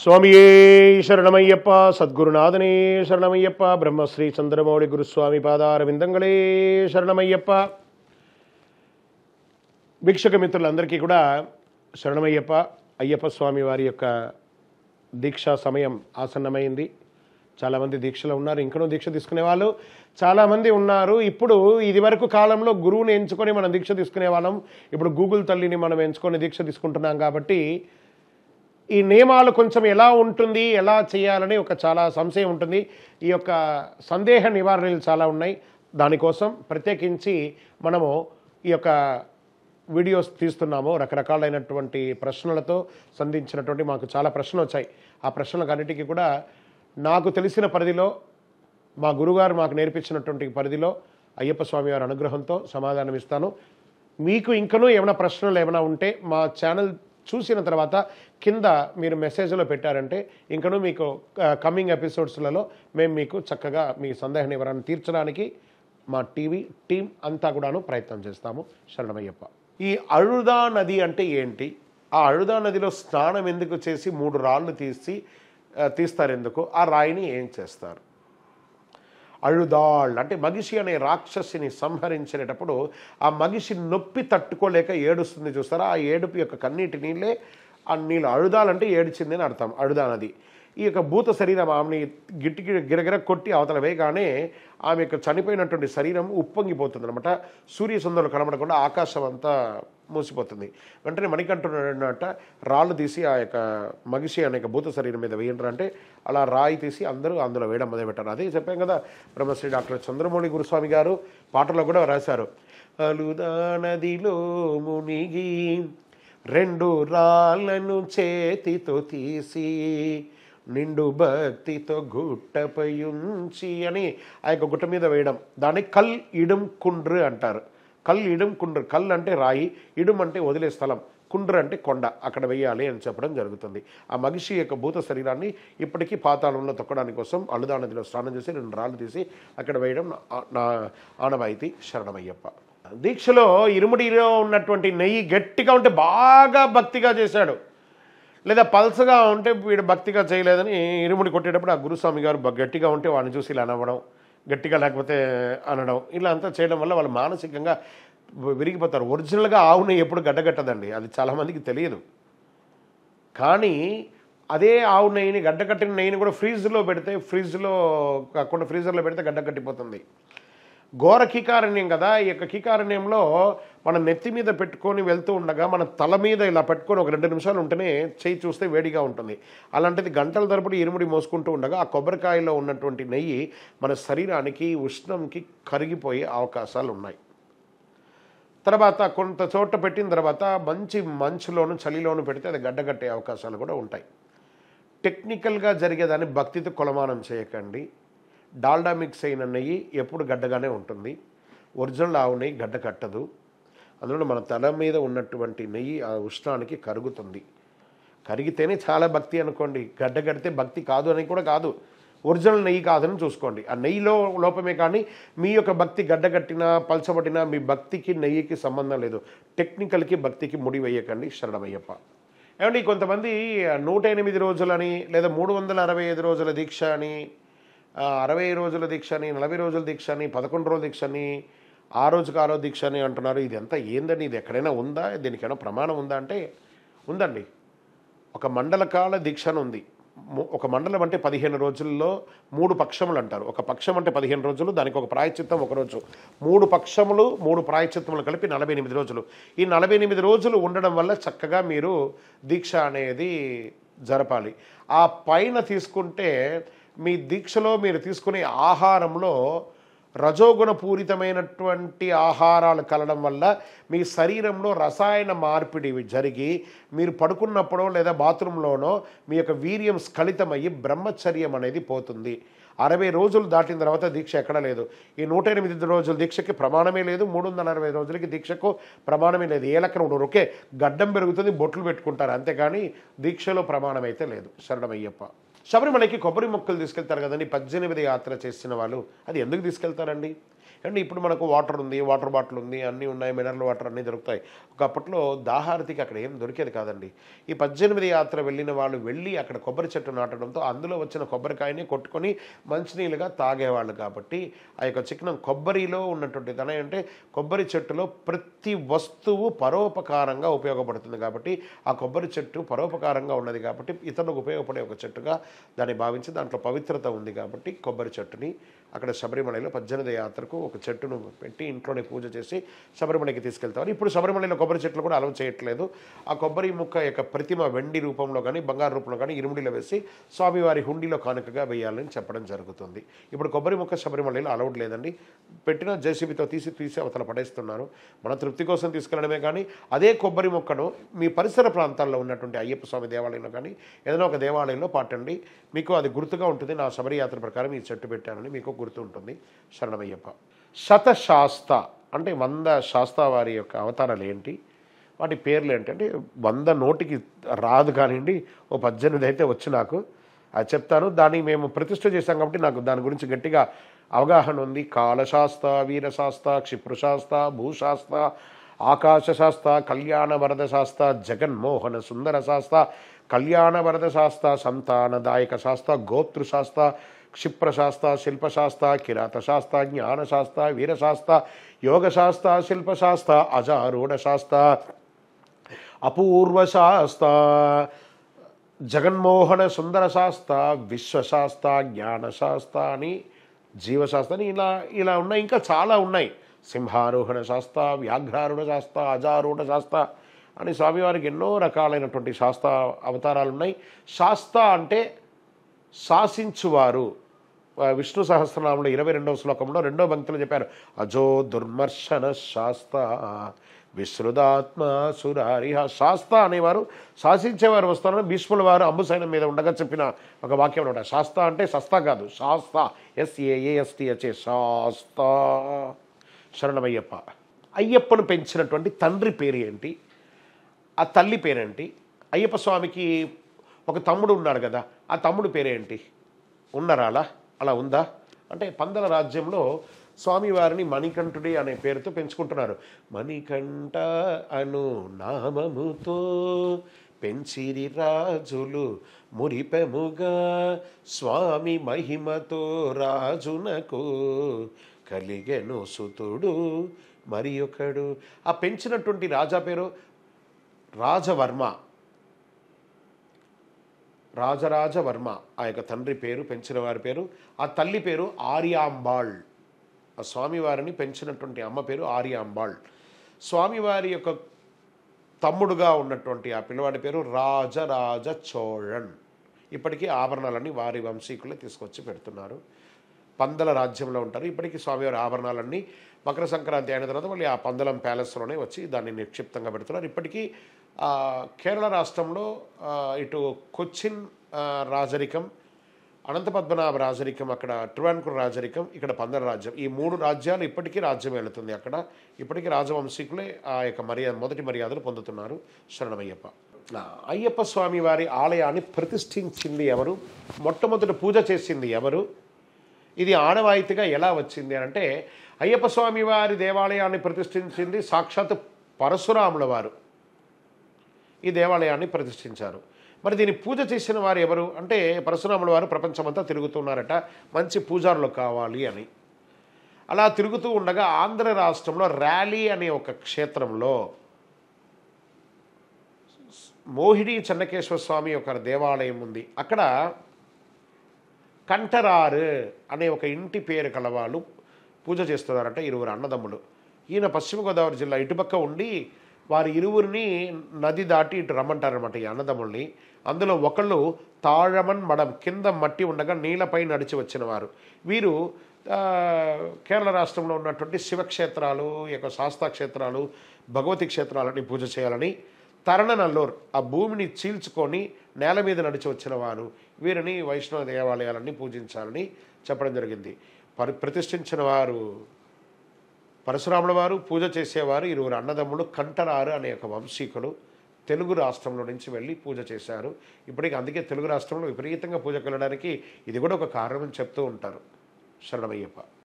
స్వామియే శరణమయ్యప్ప సద్గురునాథనే శరణమయ్యప్ప బ్రహ్మశ్రీ చంద్రమౌళి గురుస్వామి పాదారవిందంగళే శరణమయ్యప్ప వీక్షక మిత్రులందరికీ కూడా శరణమయ్యప్ప అయ్యప్ప స్వామి వారి యొక్క దీక్షా సమయం ఆసన్నమైంది చాలామంది దీక్షలో ఉన్నారు ఇంకనూ దీక్ష తీసుకునే వాళ్ళు చాలామంది ఉన్నారు ఇప్పుడు ఇది వరకు కాలంలో గురువుని ఎంచుకొని మనం దీక్ష తీసుకునే వాళ్ళం ఇప్పుడు గూగుల్ తల్లిని మనం ఎంచుకొని దీక్ష తీసుకుంటున్నాం కాబట్టి ఈ నియమాలు కొంచెం ఎలా ఉంటుంది ఎలా చేయాలని ఒక చాలా సంశయం ఉంటుంది ఈ యొక్క సందేహ నివారణలు చాలా ఉన్నాయి దానికోసం ప్రత్యేకించి మనము ఈ యొక్క వీడియోస్ తీస్తున్నాము రకరకాలైనటువంటి ప్రశ్నలతో సంధించినటువంటి మాకు చాలా ప్రశ్నలు వచ్చాయి ఆ ప్రశ్నలకు అన్నిటికీ కూడా నాకు తెలిసిన పరిధిలో మా గురుగారు మాకు నేర్పించినటువంటి పరిధిలో అయ్యప్ప స్వామి వారి అనుగ్రహంతో సమాధానం ఇస్తాను మీకు ఇంకనూ ఏమైనా ప్రశ్నలు ఏమైనా ఉంటే మా ఛానల్ చూసిన తర్వాత కింద మీరు మెసేజ్లో పెట్టారంటే ఇంకనూ మీకు కమింగ్ ఎపిసోడ్స్లలో మేము మీకు చక్కగా మీ సందేహ నివారణ తీర్చడానికి మా టీవీ టీం అంతా కూడాను ప్రయత్నం చేస్తాము శరణమయ్యప్ప ఈ అరుదా నది అంటే ఏంటి ఆ అరుదా నదిలో స్నానం ఎందుకు చేసి మూడు రాళ్ళు తీసి తీస్తారు ఎందుకు ఆ రాయిని ఏం చేస్తారు అళుదాళ్ అంటే మగిషి అనే రాక్షసిని సంహరించేటప్పుడు ఆ మగిషి నొప్పి తట్టుకోలేక ఏడుస్తుంది చూస్తారా ఆ ఏడుపు యొక్క కన్నీటి నీళ్ళే ఆ నీళ్ళు అడుదాలంటే ఏడిచింది అని అర్థం అడుదానది ఈ యొక్క భూత శరీరం ఆమెని గిట్టికి గిరగిర కొట్టి అవతల వేయగానే ఆమె యొక్క చనిపోయినటువంటి శరీరం ఉప్పొంగిపోతుంది అనమాట సూర్యసుందరులు కనబడకుండా ఆకాశం అంతా మూసిపోతుంది వెంటనే మణికంఠుడట రాళ్ళు తీసి ఆ యొక్క మగిషి అనేక భూత శరీరం మీద వేయంటారు అంటే అలా రాయి తీసి అందరూ అందులో వేయడం మొదలుపెట్టారు అదే చెప్పాం కదా బ్రహ్మశ్రీ డాక్టర్ చంద్రమౌళి గురుస్వామి గారు పాటలో కూడా రాశారు అలుదా నదిలో మునిగి రెండు రాళ్ళను చేతితో తీసి నిండు భక్తితో గుట్టపై ఉంచి అని ఆ యొక్క గుట్ట మీద వేయడం దాన్ని కల్ ఇడం కుండ్రు అంటారు కల్ ఇడుం కుండ్ర కల్ అంటే రాయి ఇడుం అంటే వదిలే స్థలం కుండ్ర అంటే కొండ అక్కడ వేయాలి అని చెప్పడం జరుగుతుంది ఆ మగిషి యొక్క భూత శరీరాన్ని ఇప్పటికీ పాతాళంలో తొక్కడానికి కోసం అలుదా నదిలో స్నానం చేసి రెండు రాళ్ళు తీసి అక్కడ వేయడం నా ఆనవాయితీ శరణమయ్యప్ప దీక్షలో ఇరుముడిలో ఉన్నటువంటి నెయ్యి గట్టిగా ఉంటే బాగా భక్తిగా చేశాడు లేదా పల్సగా ఉంటే వీడు భక్తిగా చేయలేదని ఇరుముడి కొట్టేటప్పుడు ఆ గురుస్వామి గారు గట్టిగా ఉంటే వాడిని చూసి ఇలా నవ్వడం గట్టిగా లేకపోతే అనడం ఇలా అంతా చేయడం వల్ల వాళ్ళు మానసికంగా విరిగిపోతారు ఒరిజినల్గా ఆవుని ఎప్పుడు గడ్డగట్టదండి అది చాలామందికి తెలియదు కానీ అదే ఆవు నెయ్యిని గడ్డకట్టిన నెయ్యిని కూడా ఫ్రీజ్లో పెడితే ఫ్రీజ్లో కాకుండా ఫ్రీజర్లో పెడితే కట్టిపోతుంది ఘోర కీకారణ్యం కదా ఈ యొక్క కీకారణ్యంలో మనం నెత్తి మీద పెట్టుకొని వెళ్తూ ఉండగా మన తల మీద ఇలా పెట్టుకొని ఒక రెండు నిమిషాలు ఉంటేనే చేయి చూస్తే వేడిగా ఉంటుంది అలాంటిది గంటల తరపుడు ఇరుముడి మోసుకుంటూ ఉండగా ఆ కొబ్బరికాయలో ఉన్నటువంటి నెయ్యి మన శరీరానికి ఉష్ణంకి కరిగిపోయే అవకాశాలు ఉన్నాయి తర్వాత కొంత చోట పెట్టిన తర్వాత మంచి మంచులోను చలిలోను పెడితే అది గడ్డగట్టే అవకాశాలు కూడా ఉంటాయి టెక్నికల్గా జరిగేదాన్ని భక్తితో కొలమానం చేయకండి డాల్డా మిక్స్ అయిన నెయ్యి ఎప్పుడు గడ్డగానే ఉంటుంది ఒరిజినల్ ఆవు నెయ్యి గడ్డ కట్టదు అందులో మన తల మీద ఉన్నటువంటి నెయ్యి ఆ ఉష్ణానికి కరుగుతుంది కరిగితేనే చాలా భక్తి అనుకోండి గడ్డ కడితే భక్తి కాదు అని కూడా కాదు ఒరిజినల్ నెయ్యి కాదని చూసుకోండి ఆ నెయ్యిలో లోపమే కానీ మీ యొక్క భక్తి గడ్డగట్టినా పలచబడినా మీ భక్తికి నెయ్యికి సంబంధం లేదు టెక్నికల్కి భక్తికి ముడి వేయకండి శరణమయ్యప్ప ఏమండి కొంతమంది నూట ఎనిమిది రోజులని లేదా మూడు వందల అరవై ఐదు రోజుల దీక్ష అని అరవై రోజుల దీక్ష అని నలభై రోజుల దీక్ష అని పదకొండు రోజుల దీక్ష అని ఆ రోజుకు ఆరో దీక్ష అని అంటున్నారు ఇదంతా ఏందని ఇది ఎక్కడైనా ఉందా దీనికైనా ప్రమాణం ఉందా అంటే ఉందండి ఒక మండలకాల దీక్ష ఉంది ఒక మండలం అంటే పదిహేను రోజుల్లో మూడు పక్షములు అంటారు ఒక పక్షం అంటే పదిహేను రోజులు దానికి ఒక ప్రాయచిత్తం ఒక రోజు మూడు పక్షములు మూడు ప్రాయచిత్తములు కలిపి నలభై ఎనిమిది రోజులు ఈ నలభై ఎనిమిది రోజులు ఉండడం వల్ల చక్కగా మీరు దీక్ష అనేది జరపాలి ఆ పైన తీసుకుంటే మీ దీక్షలో మీరు తీసుకునే ఆహారంలో రజోగుణ పూరితమైనటువంటి ఆహారాలు కలడం వల్ల మీ శరీరంలో రసాయన మార్పిడి జరిగి మీరు పడుకున్నప్పుడో లేదా బాత్రూంలోనో మీ యొక్క వీర్యం స్ఖలితమయ్యి బ్రహ్మచర్యం అనేది పోతుంది అరవై రోజులు దాటిన తర్వాత దీక్ష ఎక్కడ లేదు ఈ నూట ఎనిమిది రోజుల దీక్షకి ప్రమాణమే లేదు మూడు వందల అరవై రోజులకి దీక్షకు ప్రమాణమే లేదు ఏ లెక్కన ఉండరు ఒకే గడ్డం పెరుగుతుంది బొట్లు పెట్టుకుంటారు అంతేగాని దీక్షలో ప్రమాణమైతే లేదు శరణమయ్యప్ప శబరిమలకి కొబ్బరి మొక్కలు తీసుకెళ్తారు కదండి పద్దెనిమిది యాత్ర చేసిన వాళ్ళు అది ఎందుకు తీసుకెళ్తారండి అంటే ఇప్పుడు మనకు వాటర్ ఉంది వాటర్ బాటిల్ ఉంది అన్నీ ఉన్నాయి మినరల్ వాటర్ అన్నీ దొరుకుతాయి ఒకప్పట్లో దాహారతికి అక్కడ ఏం దొరికేది కాదండి ఈ పద్దెనిమిది యాత్ర వెళ్ళిన వాళ్ళు వెళ్ళి అక్కడ కొబ్బరి చెట్టు నాటడంతో అందులో వచ్చిన కొబ్బరికాయని కొట్టుకొని మంచినీళ్ళుగా తాగేవాళ్ళు కాబట్టి ఆ యొక్క చిక్నం కొబ్బరిలో ఉన్నటువంటి ధన అంటే కొబ్బరి చెట్టులో ప్రతి వస్తువు పరోపకారంగా ఉపయోగపడుతుంది కాబట్టి ఆ కొబ్బరి చెట్టు పరోపకారంగా ఉన్నది కాబట్టి ఇతరులకు ఉపయోగపడే ఒక చెట్టుగా దాన్ని భావించి దాంట్లో పవిత్రత ఉంది కాబట్టి కొబ్బరి చెట్టుని అక్కడ శబరిమలలో పద్దెనిమిది యాత్రకు ఒక చెట్టును పెట్టి ఇంట్లోనే పూజ చేసి శబరిమలకి తీసుకెళ్తామని ఇప్పుడు శబరిమలలో కొబ్బరి చెట్లు కూడా అలవ చేయట్లేదు ఆ కొబ్బరి ముక్క యొక్క ప్రతిమ వెండి రూపంలో కానీ బంగారు రూపంలో కానీ ఇరుముడిలో వేసి స్వామివారి హుండీలో కానుకగా వేయాలని చెప్పడం జరుగుతుంది ఇప్పుడు కొబ్బరి ముక్క శబరిమలలో అలవడ్ లేదండి పెట్టిన జేసీబీతో తీసి తీసి అవతల పడేస్తున్నారు మన తృప్తి కోసం తీసుకెళ్లడమే కానీ అదే కొబ్బరి మొక్కను మీ పరిసర ప్రాంతాల్లో ఉన్నటువంటి అయ్యప్ప స్వామి దేవాలయంలో కానీ ఏదైనా ఒక దేవాలయంలో పాటండి మీకు అది గుర్తుగా ఉంటుంది నా శబరియాత్ర ప్రకారం ఈ చెట్టు పెట్టానని మీకు గుర్తుంటుంది శరణమయ్యప్ప శతశాస్త అంటే వంద శాస్త వారి యొక్క అవతారాలు ఏంటి వాటి పేర్లు ఏంటంటే వంద నోటికి రాదు కానివ్వండి ఓ పద్దెనిమిది అయితే వచ్చి నాకు అది చెప్తాను దాన్ని మేము ప్రతిష్ట చేశాం కాబట్టి నాకు దాని గురించి గట్టిగా అవగాహన ఉంది కాలశాస్త వీరశాస్త క్షిప్రశాస్త భూశాస్త ఆకాశశాస్త కళ్యాణ వరద శాస్త జగన్మోహన సుందర శాస్త కళ్యాణ వరద శాస్త సంతానదాయక శాస్త గోతృశాస్త క్షిప్రశాస్త శిల్పశాస్త కిరాతశాస్త జ్ఞానశాస్త వీరశాస్త యోగశాస్త శిల్పశాస్త అపూర్వ శాస్త జగన్మోహన సుందర శాస్త విశ్వశాస్త జ్ఞానశాస్త అని జీవశాస్త్ర అని ఇలా ఇలా ఉన్నాయి ఇంకా చాలా ఉన్నాయి సింహారోహణ శాస్త్ర వ్యాఘ్రారూఢ శాస్త్ర అజారూఢ శాస్త్ర అని స్వామివారికి ఎన్నో రకాలైనటువంటి శాస్త్ర అవతారాలు ఉన్నాయి శాస్త్ర అంటే శాసించువారు విష్ణు సహస్రనామంలో ఇరవై రెండవ శ్లోకంలో రెండో భక్తులు చెప్పారు అజో దుర్మర్శన శాస్త విశ్రుదాత్మ సురారి శాస్త అనేవారు శాసించేవారు వస్తారని భీష్ముల వారు అంబుసైనం మీద ఉండగా చెప్పిన ఒక వాక్యం అనమాట శాస్త అంటే సస్తా కాదు శాస్త ఎస్ఏఏఎస్టీహెచ్ఏ శాస్త శరణమయ్యప్ప అయ్యప్పను పెంచినటువంటి తండ్రి పేరు ఏంటి ఆ తల్లి పేరేంటి అయ్యప్ప స్వామికి ఒక తమ్ముడు ఉన్నాడు కదా ఆ తమ్ముడు పేరేంటి ఉన్నరాలా అలా ఉందా అంటే పందల రాజ్యంలో స్వామివారిని మణికంఠుడి అనే పేరుతో పెంచుకుంటున్నారు మణికంఠ అను నామముతో పెంచిరి రాజులు మురిపెముగా స్వామి మహిమతో రాజునకు కలిగెను సుతుడు మరి ఒకడు ఆ పెంచినటువంటి రాజా పేరు రాజవర్మ రాజరాజవర్మ ఆ యొక్క తండ్రి పేరు పెంచిన వారి పేరు ఆ తల్లి పేరు ఆర్యాంబాళ్ ఆ స్వామివారిని పెంచినటువంటి అమ్మ పేరు ఆర్యాంబాళ్ స్వామివారి యొక్క తమ్ముడుగా ఉన్నటువంటి ఆ పిల్లవాడి పేరు రాజరాజ చోళన్ ఇప్పటికీ ఆభరణాలన్నీ వారి వంశీకులే తీసుకొచ్చి పెడుతున్నారు పందల రాజ్యంలో ఉంటారు ఇప్పటికీ స్వామివారి ఆభరణాలన్నీ మకర సంక్రాంతి అయిన తర్వాత మళ్ళీ ఆ పందలం ప్యాలెస్లోనే వచ్చి దాన్ని నిక్షిప్తంగా పెడుతున్నారు ఇప్పటికీ కేరళ రాష్ట్రంలో ఇటు కొచ్చిన్ రాజరికం అనంతపద్మనాభ రాజరికం అక్కడ ట్రివాన్కూర్ రాజరికం ఇక్కడ పందర రాజ్యం ఈ మూడు రాజ్యాలు ఇప్పటికీ రాజ్యం వెళుతుంది అక్కడ ఇప్పటికీ రాజవంశీకులే ఆ యొక్క మర్యాద మొదటి మర్యాదలు పొందుతున్నారు శరణమయ్యప్ప అయ్యప్ప స్వామి వారి ఆలయాన్ని ప్రతిష్ఠించింది ఎవరు మొట్టమొదటి పూజ చేసింది ఎవరు ఇది ఆనవాయితీగా ఎలా వచ్చింది అంటే అయ్యప్ప స్వామి వారి దేవాలయాన్ని ప్రతిష్ఠించింది సాక్షాత్ పరశురాముల వారు ఈ దేవాలయాన్ని ప్రతిష్ఠించారు మరి దీన్ని పూజ చేసిన వారు ఎవరు అంటే పరశురాముల వారు ప్రపంచమంతా తిరుగుతున్నారట మంచి పూజారులు కావాలి అని అలా తిరుగుతూ ఉండగా ఆంధ్ర రాష్ట్రంలో ర్యాలీ అనే ఒక క్షేత్రంలో మోహిడి చెన్నకేశ్వర స్వామి ఒక దేవాలయం ఉంది అక్కడ కంటరారు అనే ఒక ఇంటి పేరు కలవాళ్ళు పూజ చేస్తున్నారట ఇరువురు అన్నదమ్ములు ఈయన పశ్చిమ గోదావరి జిల్లా ఇటుపక్క ఉండి వారి ఇరువురిని నది దాటి ఇటు రమ్మంటారనమాట ఈ అన్నదమ్ముల్ని అందులో ఒకళ్ళు తాళమన్ మడం కింద మట్టి ఉండగా నీళ్ళపై నడిచి వచ్చిన వారు వీరు కేరళ రాష్ట్రంలో ఉన్నటువంటి శివక్షేత్రాలు యొక్క శాస్త్రక్షేత్రాలు భగవతి క్షేత్రాలని పూజ చేయాలని తరణ నల్లూర్ ఆ భూమిని చీల్చుకొని నేల మీద నడిచి వచ్చిన వారు వీరిని వైష్ణవ దేవాలయాలన్నీ పూజించాలని చెప్పడం జరిగింది ప్రతిష్ఠించిన వారు పరశురాముల వారు పూజ చేసేవారు ఇరువురు అన్నదమ్ములు కంటరారు అనే ఒక వంశీకులు తెలుగు రాష్ట్రంలో నుంచి వెళ్ళి పూజ చేశారు ఇప్పటికి అందుకే తెలుగు రాష్ట్రంలో విపరీతంగా పూజకు వెళ్ళడానికి ఇది కూడా ఒక కారణం చెప్తూ ఉంటారు శరణమయ్యప్ప